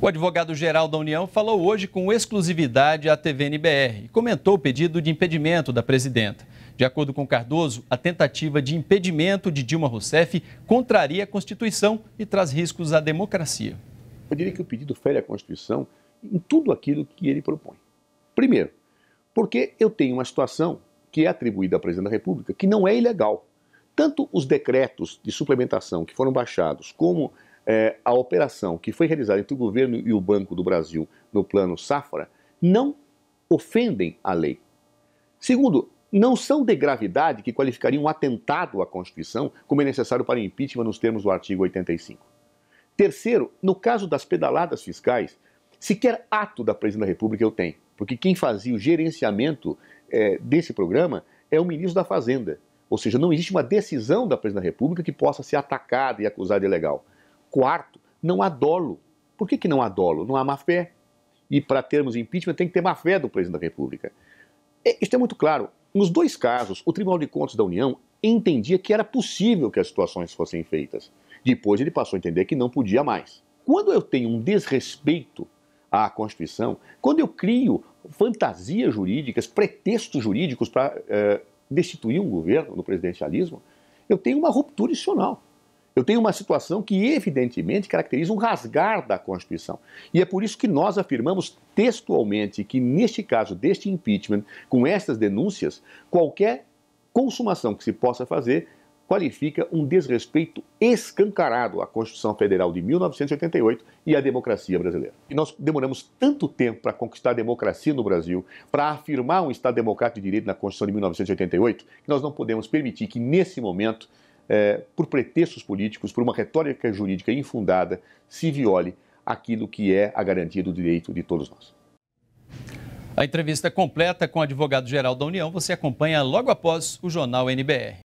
O advogado-geral da União falou hoje com exclusividade à TVNBR e comentou o pedido de impedimento da presidenta. De acordo com Cardoso, a tentativa de impedimento de Dilma Rousseff contraria a Constituição e traz riscos à democracia. Eu diria que o pedido fere a Constituição em tudo aquilo que ele propõe. Primeiro, porque eu tenho uma situação que é atribuída à presidente da República que não é ilegal. Tanto os decretos de suplementação que foram baixados como é, a operação que foi realizada entre o governo e o Banco do Brasil no plano Safra não ofendem a lei. Segundo, não são de gravidade que qualificariam um atentado à Constituição, como é necessário para impeachment nos termos do artigo 85. Terceiro, no caso das pedaladas fiscais, sequer ato da Presidência da República eu tenho, porque quem fazia o gerenciamento é, desse programa é o ministro da Fazenda. Ou seja, não existe uma decisão da Presidência da República que possa ser atacada e acusada de ilegal. Quarto, não há dolo. Por que, que não há dolo? Não há má fé. E para termos impeachment tem que ter má fé do presidente da República. É, isto é muito claro. Nos dois casos, o Tribunal de Contas da União entendia que era possível que as situações fossem feitas. Depois ele passou a entender que não podia mais. Quando eu tenho um desrespeito à Constituição, quando eu crio fantasias jurídicas, pretextos jurídicos para é, destituir um governo no presidencialismo, eu tenho uma ruptura institucional. Eu tenho uma situação que evidentemente caracteriza um rasgar da Constituição. E é por isso que nós afirmamos textualmente que, neste caso deste impeachment, com estas denúncias, qualquer consumação que se possa fazer qualifica um desrespeito escancarado à Constituição Federal de 1988 e à democracia brasileira. E nós demoramos tanto tempo para conquistar a democracia no Brasil, para afirmar um Estado democrático de direito na Constituição de 1988, que nós não podemos permitir que, nesse momento, é, por pretextos políticos, por uma retórica jurídica infundada, se viole aquilo que é a garantia do direito de todos nós. A entrevista completa com o advogado-geral da União você acompanha logo após o Jornal NBR.